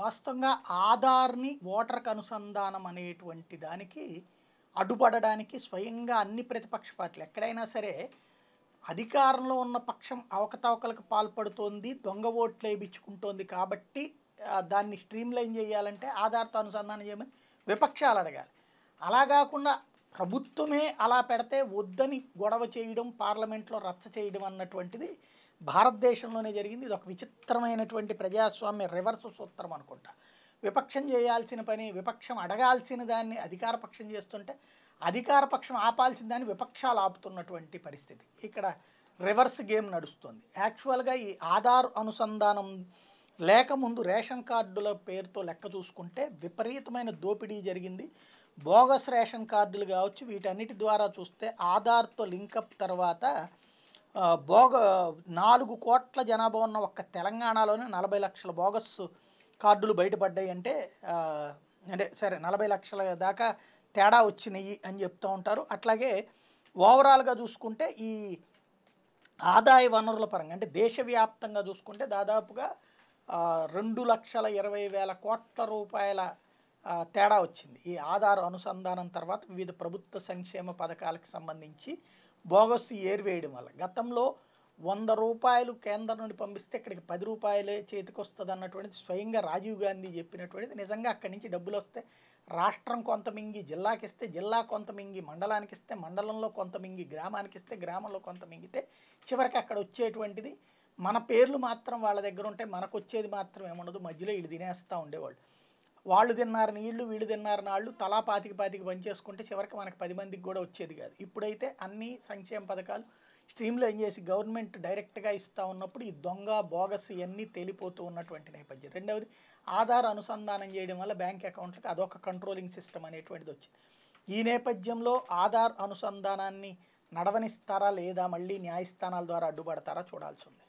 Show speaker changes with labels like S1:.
S1: వాస్తవంగా ఆధార్ని ఓటర్కు అనుసంధానం అనేటువంటి దానికి అడ్డుపడడానికి స్వయంగా అన్ని ప్రతిపక్ష పార్టీలు ఎక్కడైనా సరే అధికారంలో ఉన్న పక్షం అవకతవకలకు పాల్పడుతోంది దొంగ ఓట్లు వేయించుకుంటోంది కాబట్టి దాన్ని స్ట్రీమ్లైన్ చేయాలంటే ఆధార్తో అనుసంధానం చేయమని విపక్షాలు అడగాలి అలా కాకుండా ప్రభుత్వమే అలా పెడితే వద్దని గొడవ చేయడం పార్లమెంట్లో రచ్చ చేయడం అన్నటువంటిది భారతదేశంలోనే జరిగింది ఇది ఒక విచిత్రమైనటువంటి ప్రజాస్వామ్య రివర్స్ సూత్రం అనుకుంటా విపక్షం చేయాల్సిన పని విపక్షం అడగాల్సిన దాన్ని అధికారపక్షం చేస్తుంటే అధికారపక్షం ఆపాల్సిన దాన్ని విపక్షాలు ఆపుతున్నటువంటి పరిస్థితి ఇక్కడ రివర్స్ గేమ్ నడుస్తుంది యాక్చువల్గా ఈ ఆధార్ అనుసంధానం లేకముందు రేషన్ కార్డుల పేరుతో లెక్క చూసుకుంటే విపరీతమైన దోపిడీ జరిగింది బోగస్ రేషన్ కార్డులు కావచ్చు వీటన్నిటి ద్వారా చూస్తే ఆధార్తో లింకప్ తర్వాత బోగ నాలుగు కోట్ల జనాభా ఉన్న ఒక్క తెలంగాణలోనే నలభై లక్షల బోగస్ కార్డులు బయటపడ్డాయి అంటే అంటే సరే నలభై లక్షల దాకా తేడా వచ్చినాయి అని చెప్తూ ఉంటారు అట్లాగే ఓవరాల్గా చూసుకుంటే ఈ ఆదాయ వనరుల పరంగా అంటే దేశవ్యాప్తంగా చూసుకుంటే దాదాపుగా రెండు లక్షల ఇరవై వేల కోట్ల రూపాయల తేడా వచ్చింది ఈ ఆధార్ అనుసంధానం తర్వాత వివిధ ప్రభుత్వ సంక్షేమ పథకాలకు సంబంధించి బోగస్ ఏరివేయడం వల్ల గతంలో వంద రూపాయలు కేంద్రం నుండి పంపిస్తే ఇక్కడికి పది రూపాయలే చేతికి వస్తుంది అన్నటువంటిది స్వయంగా రాజీవ్ గాంధీ చెప్పినటువంటిది నిజంగా అక్కడి నుంచి డబ్బులు వస్తే రాష్ట్రం కొంత మింగి జిల్లాకి ఇస్తే జిల్లా కొంత మింగి మండలానికి ఇస్తే మండలంలో కొంత మింగి గ్రామానికి ఇస్తే గ్రామంలో కొంత మింగితే చివరికి అక్కడ వచ్చేటువంటిది మన పేర్లు మాత్రం వాళ్ళ దగ్గర ఉంటే మనకు వచ్చేది మాత్రం ఏముండదు మధ్యలో ఇటు తినేస్తూ ఉండేవాళ్ళు వాళ్ళు తిన్నారు నీళ్ళు వీళ్ళు తిన్నారు నాళ్ళు తలా పాతికి పాతికి చేసుకుంటే చివరికి మనకు పది మందికి కూడా వచ్చేది కాదు ఇప్పుడైతే అన్ని సంక్షేమ పథకాలు స్ట్రీమ్లో ఏం చేసి గవర్నమెంట్ డైరెక్ట్గా ఇస్తూ ఉన్నప్పుడు ఈ దొంగ బోగస్ ఇవన్నీ తేలిపోతూ ఉన్నటువంటి నేపథ్యం రెండవది ఆధార్ అనుసంధానం చేయడం వల్ల బ్యాంక్ అకౌంట్లకు అదొక కంట్రోలింగ్ సిస్టమ్ అనేటువంటిది వచ్చింది ఈ నేపథ్యంలో ఆధార్ అనుసంధానాన్ని నడవనిస్తారా లేదా మళ్ళీ న్యాయస్థానాల ద్వారా అడ్డుపడతారా చూడాల్సి ఉంది